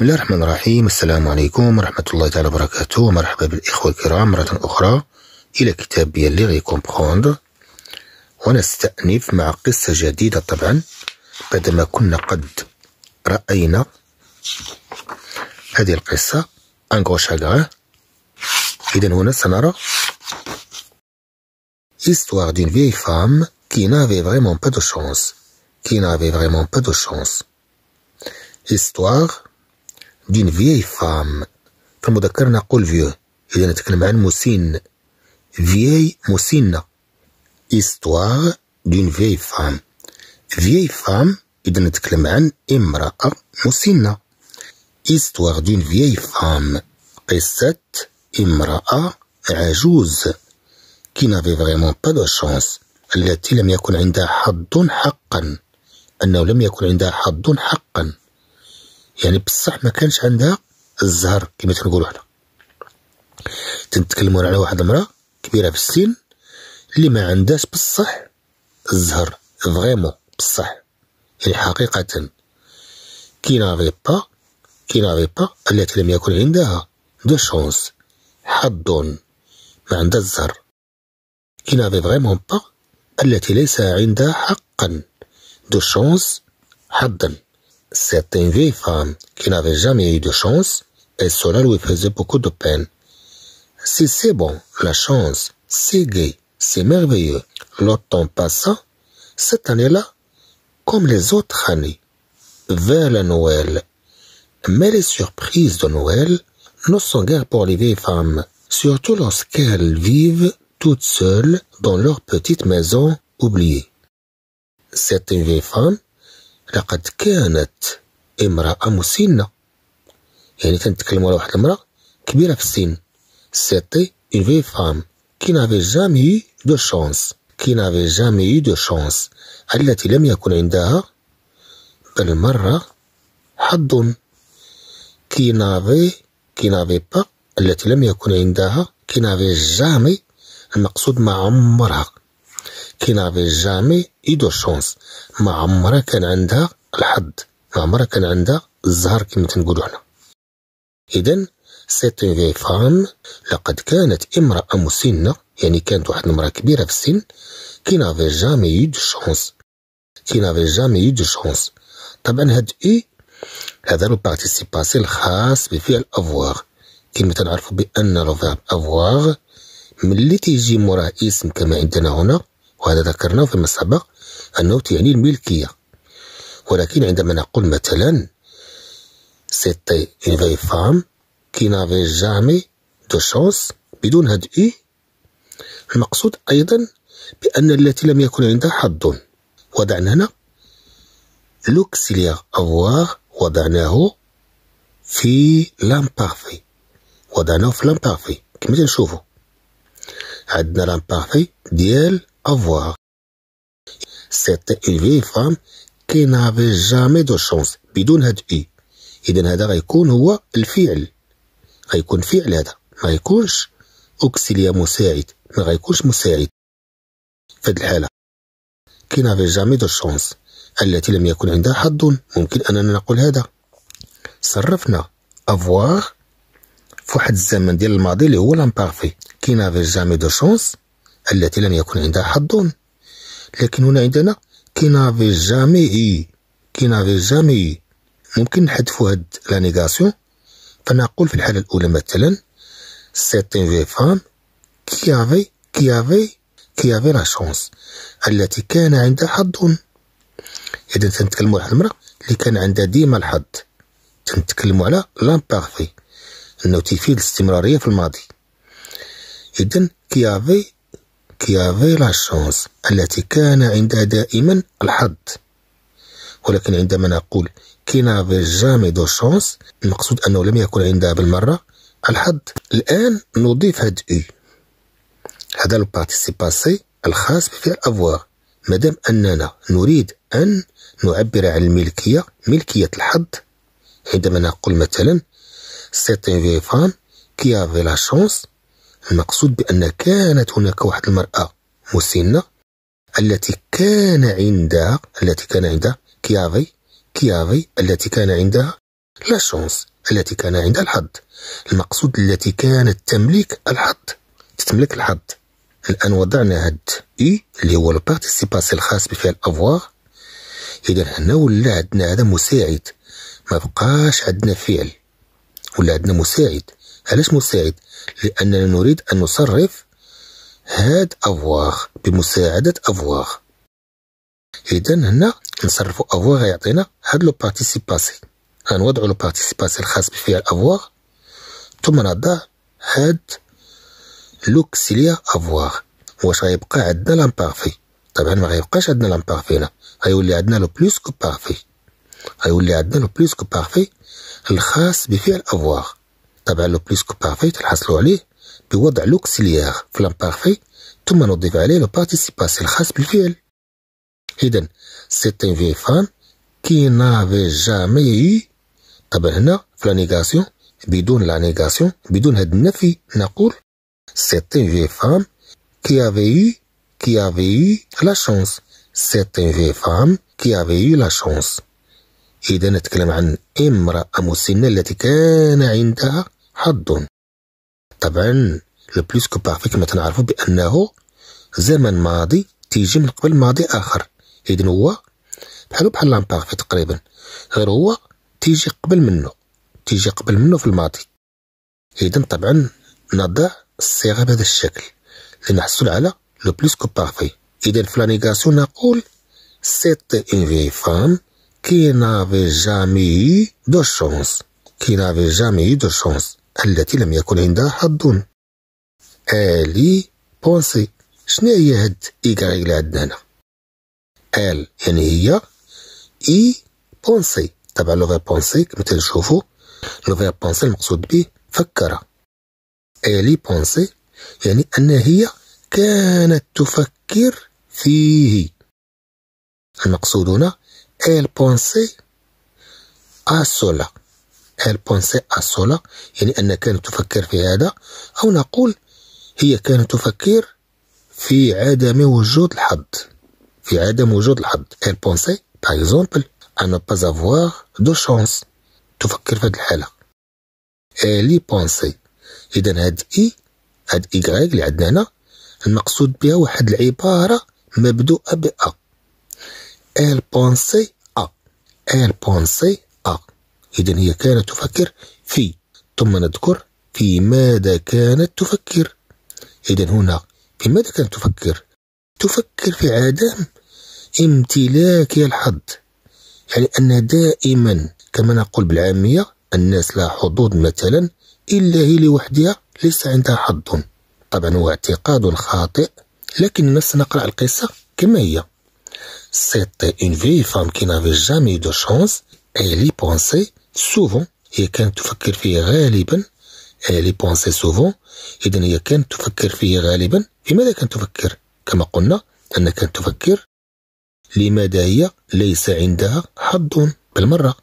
بسم الله الرحمن الرحيم السلام عليكم ورحمة الله تعالى وبركاته مرحبا بالإخوة الكرام مرة أخرى إلى كتاب لغي كومبخوند ونستأنف مع قصة جديدة طبعا بعدما كنا قد رأينا هذه القصة أنغو شاغا إذا هنا سنرى Histoire d'une vieille femme qui n'avait vraiment pas de chance. Qui n'avait vraiment pas de chance. Histoire دين فيي فام المذكر نقول فيو إذا نتكلم عن مسن فيي مسنة إستوار دون فيي فام فيي فام إذا نتكلم عن امرأة مسنة إستوار دون فيي فام قصة امرأة عجوز كي نافي فريمون با دو شونس التي لم يكن عندها حظ حقا أنه لم يكن عندها حظ حقا يعني بصح ما كانش عندها الزهر كما تنقولوا حنا تنتكلموا على واحد المراه كبيره في السن اللي ما عندهاش بصح الزهر فريمون بصح يعني حقيقه كي نافي با كي نافي با التي لم يكن عندها دو شونس حظ ما عندها الزهر كي نافي فريمون با التي ليس عندها حقا دو شونس حظا C'est une vieille femme qui n'avait jamais eu de chance et cela lui faisait beaucoup de peine. Si c'est bon, la chance, c'est gai, c'est merveilleux. temps passant, cette année-là, comme les autres années, vers la Noël. Mais les surprises de Noël ne sont guère pour les vieilles femmes, surtout lorsqu'elles vivent toutes seules dans leur petite maison oubliée. une vieille femme لقد كانت امرأة مسنة يعني تنتكلموا على واحد المرأة كبيرة في السن سيتي اون في فام كي نافي جامي دو شونس كي نافي جامي دو شونس التي لم يكن عندها بل مرة حظ كي نافي كي نافي با التي لم يكن عندها كي نافي جامي المقصود ما عمرها كي نافي جامي ايدو شونس ما عمرها كان عندها الحظ ما عمرها كان عندها الزهر كما تنقولو حنا اذا سيت في فام لقد كانت امرأة مسنة يعني كانت واحد المرأة كبيرة في السن كي نافي جامي دو شونس كي نافي جامي دو شونس طبعا هاد اي هذا لو بارتيسيباسي الخاص بفعل افواغ كما تنعرفوا بان لو فيرب افواغ ملي تيجي موراه اسم كما عندنا هنا وهذا ذكرناه فيما سبق النوت يعني الملكية ولكن عندما نقول مثلا سيتي اون في فام كي نافي جامي دو شونس بدون هاد إي المقصود أيضا بأن التي لم يكن عندها حظ وضعنا هنا لوكسيليغ أفواغ وضعناه في لامبارفي وضعناه في لامبارفي كما تنشوفو عندنا لامبارفي ديال avoir. C'était une vieille femme qui n'avait jamais دو شونس بدون هاد اي اذا هذا غيكون هو الفعل غيكون فعل هذا ما يكونش اوكسيليا مساعد ما غيكونش مساعد في هذه الحاله كي نافي جامي دو شونس التي لم يكن عندها حظ ممكن اننا نقول هذا صرفنا افواغ في واحد الزمن ديال الماضي اللي هو لامبارفي كي نافي جامي دو شونس التي لم يكن عندها حظ لكن هنا عندنا كينافي جامي اي كينافي جامي ممكن نحذفوا هاد لا نيغاسيون فنقول في الحالة الأولى مثلا سيت في فام كي افي كي افي كي افي لا شونس التي كان عندها حظ إذا تنتكلموا على المرأة اللي كان عندها ديما الحظ تنتكلموا على لامبارفي انه تيفيد الاستمراريه في الماضي اذا كي افي لا شونس التي كان عندها دائما الحظ ولكن عندما نقول كينافي جامي دو شونس المقصود أنه لم يكن عندها بالمرة الحظ الآن نضيف هاد إي هذا البارتيسيباسي الخاص بفعل أفوار مادام أننا نريد أن نعبر عن الملكية ملكية الحظ عندما نقول مثلا سيتي في فان كي افي لا شونس المقصود بأن كانت هناك واحد المرأة مسنة التي كان عندها التي كان عندها كيافي كيافي التي كان عندها لا شونس التي كان عندها الحظ المقصود التي كانت تملك الحظ تتملك الحظ الآن وضعنا هاد إي اللي هو البارتيسيباسي الخاص بفعل أفواغ إذا هنا ولا عندنا هذا مساعد ما بقاش عندنا فعل ولا عندنا مساعد علاش مساعد لاننا نريد ان نصرف هاد افواغ بمساعده افواغ اذا هنا نصرفوا افواغ يعطينا هاد لو بارتيسيباسي غنوضعوا لو بارتيسيباسي الخاص بفعل افواغ ثم نضع هاد لوكسيليا افواغ واش غيبقى عندنا لامبارفي طبعا ما غيبقاش عندنا لامبارفي هنا غيولي عندنا لو بلوس كو بارفي غيولي عندنا لو بلوس كو بارفي الخاص بفعل افواغ طبعا لو بلوس كو بارفي تنحصلو عليه بوضع لوكسيليير في لامبارفي ثم نضيف عليه لو بارتيسيباسي الخاص بالفعل إذا سيت ان في فام كي نافي جامي طبعا هنا في لا نيغاسيون بدون لا نيغاسيون بدون هاد النفي نقول سيت ان في فام كي افي كي افي لا شونس سيت ان في فام كي افي لا شونس إذا نتكلم عن امرأة مسنة التي كان عندها حظ طبعا لو كو بارفي كما تنعرفوا بانه زمن ماضي تيجي من قبل ماضي اخر اذن هو بحالو بحال لامبارفي تقريبا غير هو تيجي قبل منه تيجي قبل منه في الماضي اذن طبعا نضع الصيغه بهذا الشكل لنحصل على لو بلوس بارفي اذن في لانيغاسيون نقول سيتي اون في فام كي نافي جامي دو شونس كي نافي جامي دو شونس التي لم يكن عندها حظ آلي بونسي شنو هي هاد إيكغي اللي عندنا هنا آل يعني هي إي بونسي طبعا لو فيرب بونسي كما تنشوفو لو فيرب بونسي المقصود به فكر آلي بونسي يعني أن هي كانت تفكر فيه المقصود هنا آل بونسي أسولا هل بونسي اصولا يعني أن كانت تفكر في هذا أو نقول هي كانت تفكر في عدم وجود الحظ في عدم وجود الحظ هل بونسي باغ اكزومبل أن با افواغ دو شونس تفكر في هذه الحالة الي بونسي إذا هاد إي هاد إيكغيغ اللي عندنا هنا المقصود بها واحد العبارة مبدوءة بأ ال بونسي ا ال بونسي ا إذا هي كانت تفكر في ثم نذكر في ماذا كانت تفكر إذا هنا في ماذا كانت تفكر تفكر في عدم امتلاك الحظ يعني أن دائما كما نقول بالعامية الناس لها حظوظ مثلا إلا هي لوحدها ليس عندها حظ طبعا هو اعتقاد خاطئ لكن سنقرأ القصة كما هي C'était une vieille femme qui n'avait jamais eu de chance. Elle y pensait سوفون هي كانت تفكر فيه غالبا يعني لي بونسي سوفون إذا هي كانت تفكر فيه غالبا في ماذا كانت تفكر؟ كما قلنا ان كانت تفكر لماذا هي ليس عندها حظ بالمرة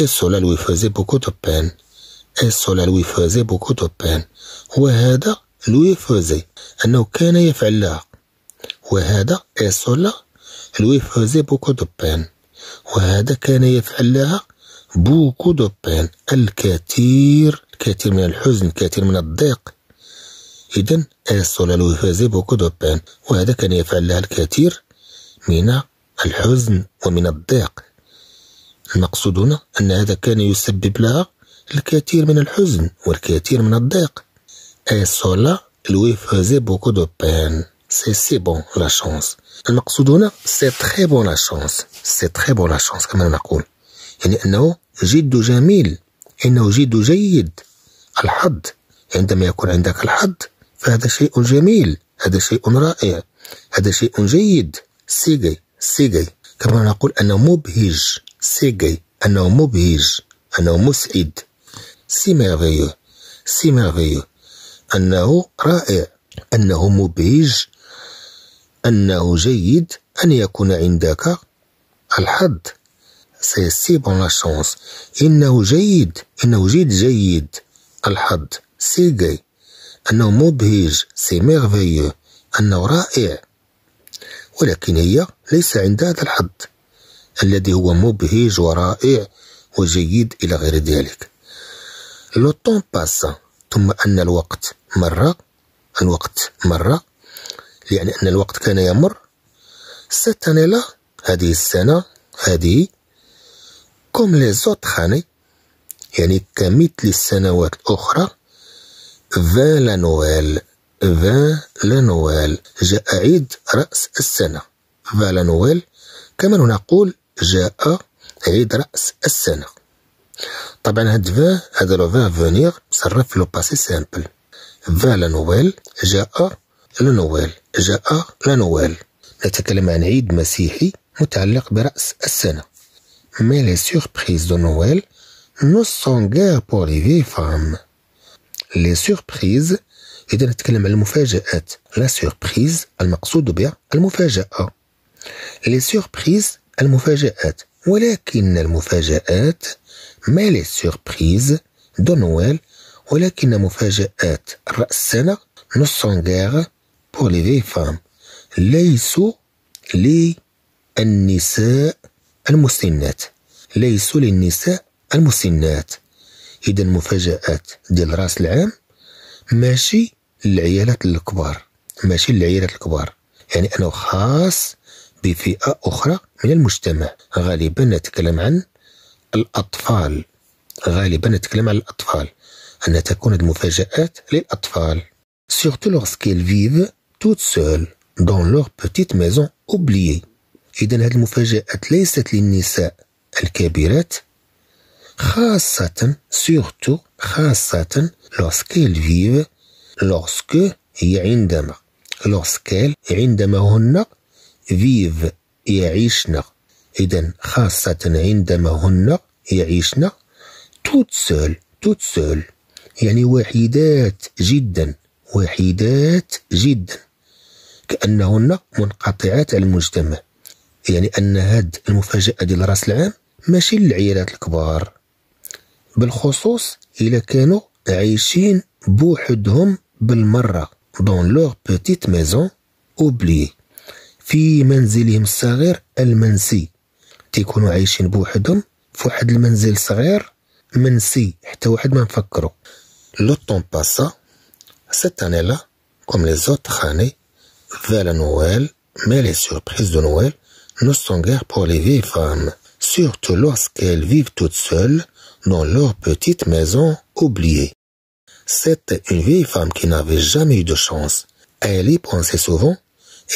اي سولا لوي فوزي بوكو دو بان اي سولا لوي فوزي بوكو دو بان وهذا لوي فوزي أنه كان يفعل لها وهذا اي سولا لوي فوزي بوكو دو بان وهذا كان يفعل لها بوكو دو بين الكثير الكثير من الحزن الكثير من الضيق إذا لو يفازي بوكو دو بين وهذا كان يفعل لها الكثير من الحزن ومن الضيق المقصود هنا أن هذا كان يسبب لها الكثير من الحزن والكثير من الضيق السولا لو faisait بوكو دو peine. سي سي بون لا chance. المقصود هنا سي تخي بون لا شونس سي تخي بون لا شونس كما نقول يعني أنه جد جميل إنه جد جيد الحظ عندما يكون عندك الحظ فهذا شيء جميل هذا شيء رائع هذا شيء جيد سيجي سيجي كما نقول أنه مبهج سيجي أنه مبهج أنه مسعد سي ميرفيو سي ميرفيو أنه رائع أنه مبهج أنه جيد أن يكون عندك الحظ سي بون لا شونس إنه جيد إنه جيد جيد الحظ سي جاي أنه مبهج سي ميرفيو أنه رائع ولكن هي ليس عندها هذا الحظ الذي هو مبهج ورائع وجيد إلى غير ذلك لو طون باس ثم أن الوقت مر الوقت مر يعني أن الوقت كان يمر لا هذه السنة هذه كوم لي زوت خاني يعني كمثل السنوات الأخرى فان لا نوال فان لا نوال جاء عيد رأس السنة فان لا نوال كما نقول جاء عيد رأس السنة طبعا هاد فان هذا لو فان فونيغ صرف لو باسي سامبل فان لا نوال جاء لا نوال جاء لا نوال نتكلم عن عيد مسيحي متعلق برأس السنة mais les surprises de Noël ne sont guère pour les vieilles femmes. Les surprises, et المفاجآت, la surprise, المقصود بها المفاجأة. Les surprises, المفاجآت. ولكن المفاجآت, mais les surprises de Noël, ولكن مفاجآت رأس ne sont guère pour les vieilles femmes. Les les, les, المسنات ليسوا للنساء المسنات إذا المفاجآت ديال راس العام ماشي للعيالات الكبار ماشي للعيالات الكبار يعني أنه خاص بفئة أخرى من المجتمع غالبا نتكلم عن الأطفال غالبا نتكلم عن الأطفال أن تكون المفاجآت للأطفال سورتو لوغسكيل فيف توت سول دون لور بوتيت ميزون اوبليي إذا هذه المفاجآت ليست للنساء الكبيرات خاصة سيغتو خاصة لوسكيل فيف لوسكو هي عندما لوسكيل عندما هن فيف يعيشن إذا خاصة عندما هن يعيشن توت سول توت سول يعني وحيدات جدا وحيدات جدا كأنهن منقطعات المجتمع يعني ان هاد المفاجاه ديال راس العام ماشي للعيالات الكبار بالخصوص الا كانوا عايشين بوحدهم بالمره دون لور بوتيت ميزون اوبلي في منزلهم الصغير المنسي تيكونوا عايشين بوحدهم في واحد المنزل صغير منسي حتى واحد ما نفكرو لو طون باسا سيت اني لا كوم لي زوت خاني فالا نوال مي لي سوربريز دو نوال ne sont guère pour les vieilles femmes, surtout lorsqu'elles vivent toutes seules dans leur petite maison oubliée. C'était une vieille femme qui n'avait jamais eu de chance. Elle y pensait souvent,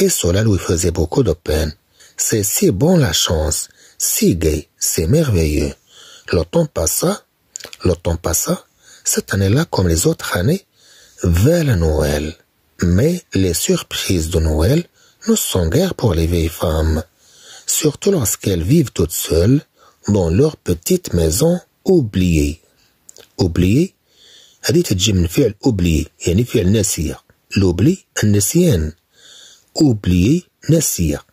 et cela lui faisait beaucoup de peine. C'est si bon la chance, si gai, c'est merveilleux. Le temps passa, le temps passa, cette année-là comme les autres années, vers la Noël. Mais les surprises de Noël ne sont guère pour les vieilles femmes surtout lorsqu'elles vivent toutes seules dans leur petite maison oubliée. Oubliée Hadith Jim Fiel oublié, yani Fiel Nasir. L'oubli, Nasien. Oublié, Nasir.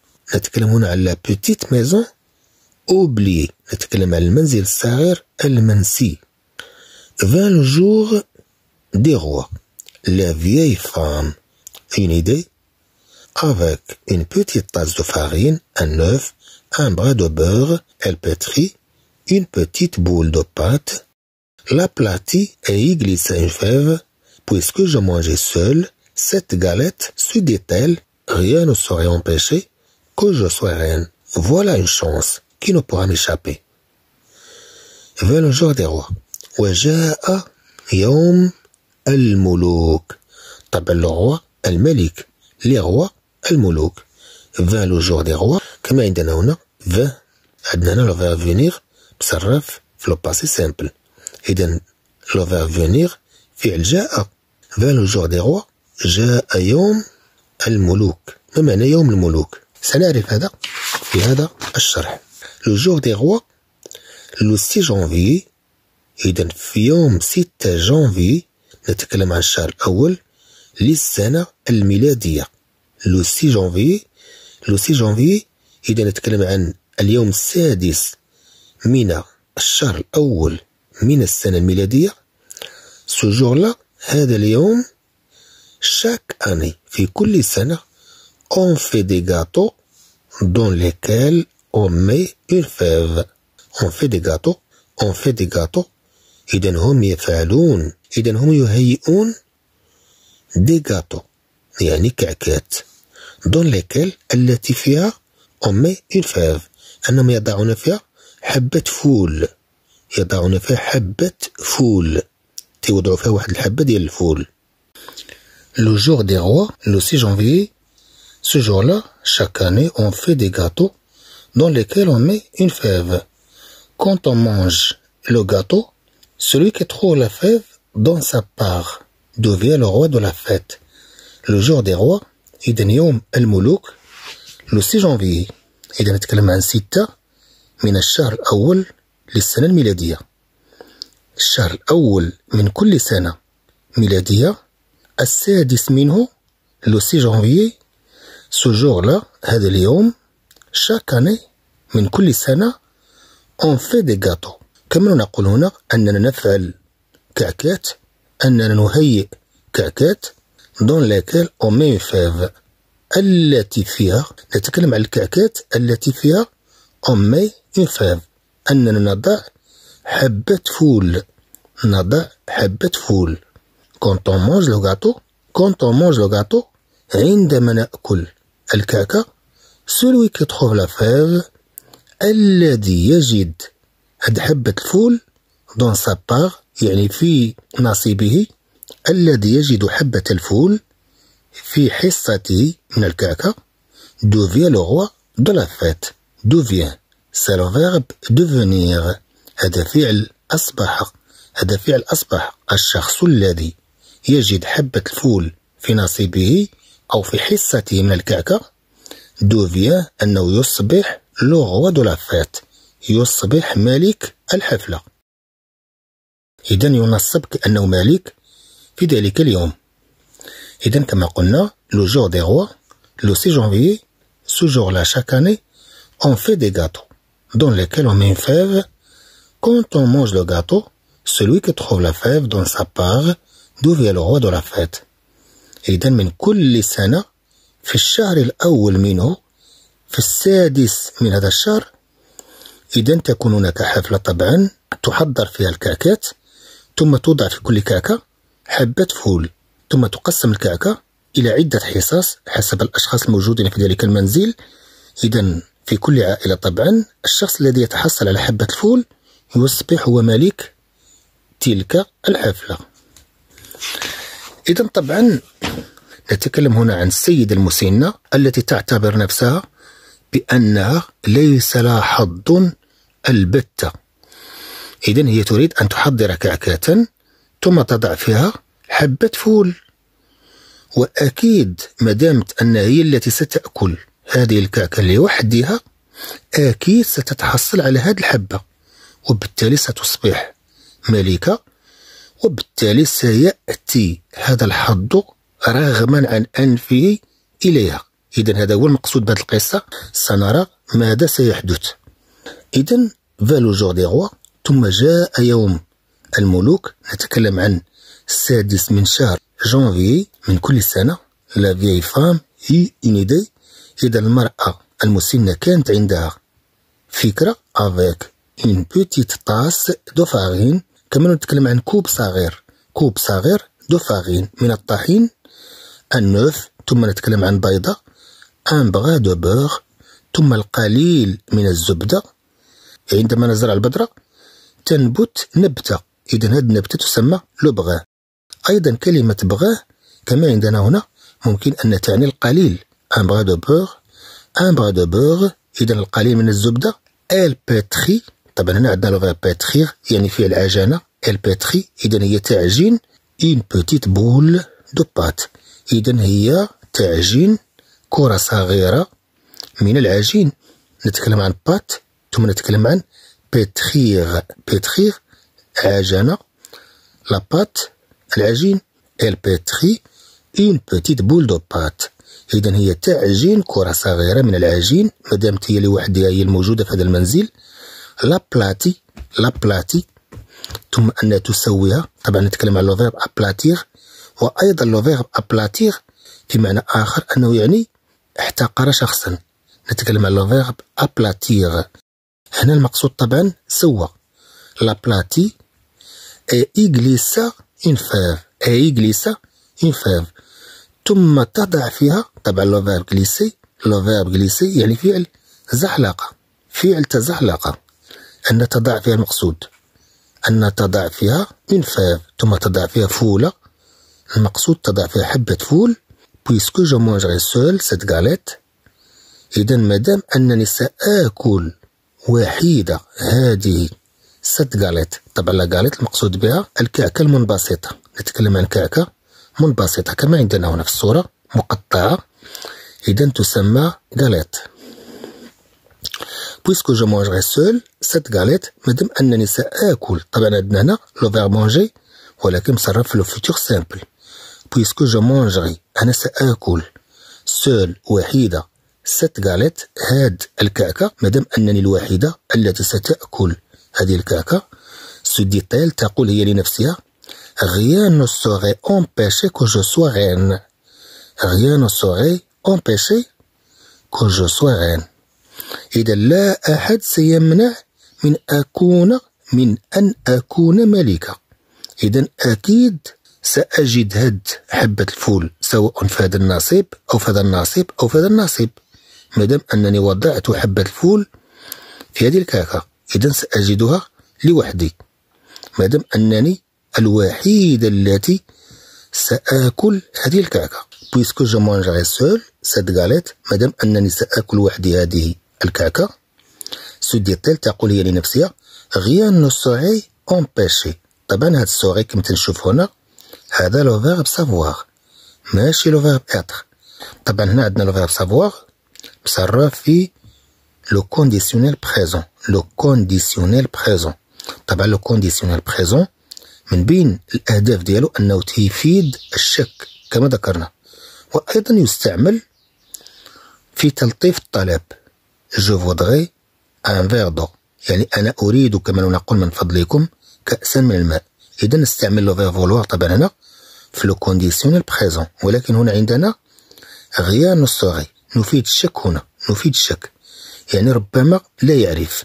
qu'elle à la petite maison oubliée. Nous le la manzil Sahir, Al-Mansi. 20 jours des rois. La vieille femme. Une idée avec une petite tasse de farine, un œuf, un bras de beurre, elle pétrit, une petite boule de pâte, l'aplatit, et y glisse une fève, puisque je mangeais seul, cette galette, se dit-elle, rien ne saurait empêcher que je sois reine. Voilà une chance qui ne pourra m'échapper. Vers le des rois. وجاء T'appelles le roi, el الملك les rois الملوك فان لو جور دي روا كما عندنا هنا فان عندنا هنا لو فيغ فينيغ تصرف في لو باسي سامبل اذا لو فيغ فينيغ فعل جاء فان لو جور دي روا جاء يوم الملوك ما معنى يوم الملوك سنعرف هذا في هذا الشرح لو جور دي روا لو سي جونفي اذا في يوم 6 جانفي نتكلم عن الشهر الاول للسنه الميلاديه لو 6 جانفي لو 6 جانفي اذا نتكلم عن اليوم السادس من الشهر الاول من السنه الميلاديه سو جور هذا اليوم شاك اني في كل سنه اون في دي غاتو دون ليكال اون مي اون فيف اون في دي غاتو اون في دي غاتو اذا هم يفعلون اذا هم يهيئون دي غاتو يعني كعكات Dans lesquels on met une fève le jour des rois le 6 janvier ce jour-là chaque année on fait des gâteaux dans lesquels on met une fève quand on mange le gâteau celui qui trouve la fève dans sa part devient le roi de la fête le jour des rois إذا يوم الملوك لو سي جانفي إذا نتكلم عن ستة من الشهر الأول للسنة الميلادية الشهر الأول من كل سنة ميلادية السادس منه لو سي جانفي سو جور لا هذا اليوم شاك اني من كل سنة اون في دي غاتو كما نقول هنا أننا نفعل كعكات أننا نهيئ كعكات دون لاكيل on met فيف التي فيها نتكلم على الكعكات التي فيها on met فيف أننا نضع حبة فول نضع حبة فول كونت اون مونج لو غاتو كونت اون مونج لو غاتو عندما نأكل الكعكة سولوي كي تخوف لا فيف الذي يجد هاد حبة الفول دون سا يعني في نصيبه الذي يجد حبة الفول في حصته من الكعكة devient le roi de la fête devient c'est le verbe devenir هذا فعل أصبح هذا فعل أصبح الشخص الذي يجد حبة الفول في نصيبه أو في حصته من الكعكة دوفيا أنه يصبح لغوا دو لافيت يصبح ملك الحفلة إذا ينصب كأنه ملك في Et اليوم إذا كما قلنا le jour des rois, le 6 janvier ce jour-là chaque année on fait des gâteaux dans lesquels on met une fève quand on mange le gâteau celui qui trouve la fève dans sa part devient le roi de la fête إذا من كل سنة في الشهر الأول منه في السادس من هذا الشهر إذا تكون هناك حفلة طبعا تحضر فيها ثم توضع في كل حبات فول ثم تقسم الكعكة إلى عدة حصص حسب الأشخاص الموجودين في ذلك المنزل إذا في كل عائلة طبعا الشخص الذي يتحصل على حبة الفول يصبح هو ملك تلك الحفلة إذا طبعا نتكلم هنا عن السيدة المسنة التي تعتبر نفسها بأنها ليس لها حظ البتة إذا هي تريد أن تحضر كعكة ثم تضع فيها حبة فول وأكيد ما دامت أنها هي التي ستأكل هذه الكعكة لوحدها أكيد ستتحصل على هذه الحبة وبالتالي ستصبح ملكة وبالتالي سيأتي هذا الحظ رغما عن أنفه إليها إذا هذا هو المقصود بهذه القصة سنرى ماذا سيحدث إذا فالو جور دي ثم جاء يوم الملوك نتكلم عن السادس من شهر جانفي من كل سنة لا فيي فام هي إنيدي إذا المرأة المسنة كانت عندها فكرة افيك اون بوتيت طاس دو فارين كما نتكلم عن كوب صغير كوب صغير دو فارين من الطحين النوف ثم نتكلم عن بيضة ان بغا دو بوغ ثم القليل من الزبدة عندما نزرع البذرة تنبت نبتة إذا هذه النبتة تسمى لبغة أيضا كلمة بغاء كما عندنا هنا ممكن أن تعني القليل ان بغا دو beurre ان بغا دو beurre إذا القليل من الزبدة ال بيتخي طبعا هنا عندنا لغة pétrir يعني فيها العجانة ال بيتخي إذا هي تعجين une بوتيت بول دو بات إذا هي تعجين كرة صغيرة من العجين نتكلم عن بات ثم نتكلم عن بيتخيغ بيتخيغ عجنة لا بات العجين ال بيتري إين بوتيت بول دو بات إذا هي تعجين كرة صغيرة من العجين مادامت هي لوحدها هي الموجودة في هذا المنزل لا بلاتي لا بلاتي ثم أن تسويها طبعا نتكلم على لو فيرب أبلاتيغ وأيضا ابلاتير أبلاتيغ معنى آخر أنه يعني احتقر شخصا نتكلم على لو فيرب أبلاتيغ هنا المقصود طبعا سوى بلاتي أي glissa une fève أي glissa une fève ثم تضع فيها طبعا لو فيرب glissé لو فيرب glissé يعني فعل زحلقة فعل تزحلقه أن تضع فيها المقصود أن تضع فيها une فاف ثم تضع فيها فولة المقصود تضع فيها حبة فول بويسكو جو مونجري سول سيت غاليت إذا مادام أنني سآكل وحيدة هذه ست قاليت طبعا لا قاليت المقصود بها الكعكة المنبسطة نتكلم عن كعكة منبسطة كما عندنا هنا في الصورة مقطعة إذا تسمى قاليت بويسكو جو مانجري سول ست غاليت مادام انني ساكل طبعا عندنا هنا لو فيغ مانجي ولكن مصرف في لو فيتور سامبل بويسكو جو مانجري انا ساكل سول وحيده ست غاليت هاد الكعكه مادام انني الوحيده التي ستاكل هذه الكعكه سو ديتيل تقول هي لنفسها rien ne saurait empêcher que je sois reine rien ne saurait empêcher que je sois reine اذا لا احد سيمنع من اكون من ان اكون ملكه اذا اكيد سأجد هد حبة الفول سواء في هذا النصيب أو في هذا النصيب أو في هذا النصيب مادام أنني وضعت حبة الفول في هذه الكعكة إذا سأجدها لوحدي ما دام أنني الوحيد التي سآكل هذه الكعكة بويسكو جو مانجاري سول سيت غاليت ما دام أنني سآكل وحدي هذه الكعكة سوديتيل تقول هي لنفسها غيان نو سوغي امبيشي طبعا هاد السوغي كما تنشوف هنا هذا لو فيرب سافوار ماشي لو فيرب اتر طبعا هنا عندنا لو فيرب سافوار مصرف في لو كونديسيونيل بريزون لو كونديسيونيل بريزون طبعا لو كونديسيونيل بريزون من بين الاهداف ديالو انه تيفيد الشك كما ذكرنا وايضا يستعمل في تلطيف الطلب جو فودغي ان فير دو يعني انا اريد كما نقول من فضلكم كاسا من الماء اذا نستعمل لو فير فولوار طبعا هنا في لو كونديسيونيل بريزون ولكن هنا عندنا غيان نص نفيد الشك هنا نفيد الشك يعني ربما لا يعرف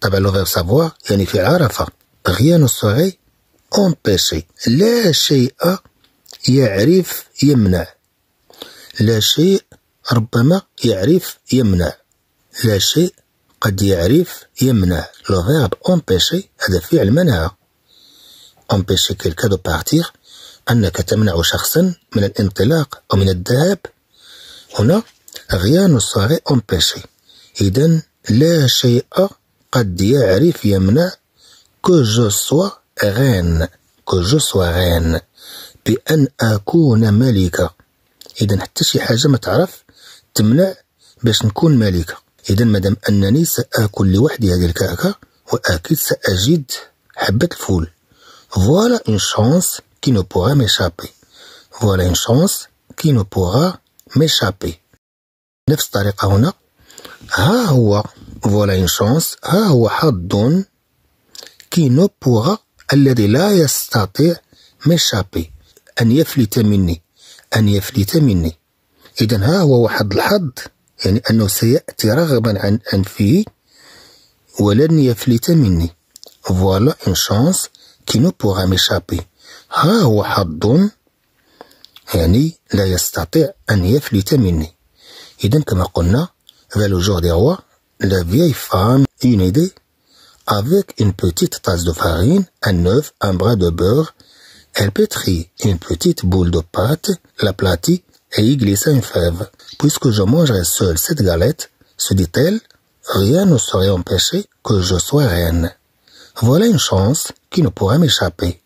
طبعا لو غير سافوار يعني في عرفة غيان ne saurait لا شيء يعرف يمنع لا شيء ربما يعرف يمنع لا شيء قد يعرف يمنع لو فيرب empêcher هذا فعل منع empêcher كيلكا دو بارتيغ أنك تمنع شخصا من الانطلاق أو من الذهاب هنا غيان ne saurait إذا لا شيء قد يعرف يمنع كو جو سوا غان كو جو سوا غان بأن أكون ملكة إذا حتى شي حاجة ما تعرف تمنع باش نكون ملكة إذا مادام أنني سآكل لوحدي هذه الكعكة وأكيد سأجد حبة الفول فوالا إن chance كي نو بوغا ميشابي فوالا إن chance كي نو بوغا ميشابي نفس الطريقة هنا ها هو فولا اون شانس ها هو حظ كي بوغا الذي لا يستطيع ميشابي أن يفلت مني أن يفلت مني إذا ها هو واحد الحظ يعني أنه سيأتي رغبا عن أنفه ولن يفلت مني فوالا اون شانس كي نو بوغا ميشابي ها هو حظ يعني لا يستطيع أن يفلت مني إذا كما قلنا Vers le jour des rois, la vieille femme idée. avec une petite tasse de farine, un œuf, un bras de beurre, elle pétrit une petite boule de pâte, l'aplatit et y glissa une fève. Puisque je mangerai seule cette galette, se dit-elle, rien ne saurait empêcher que je sois reine. Voilà une chance qui ne pourra m'échapper.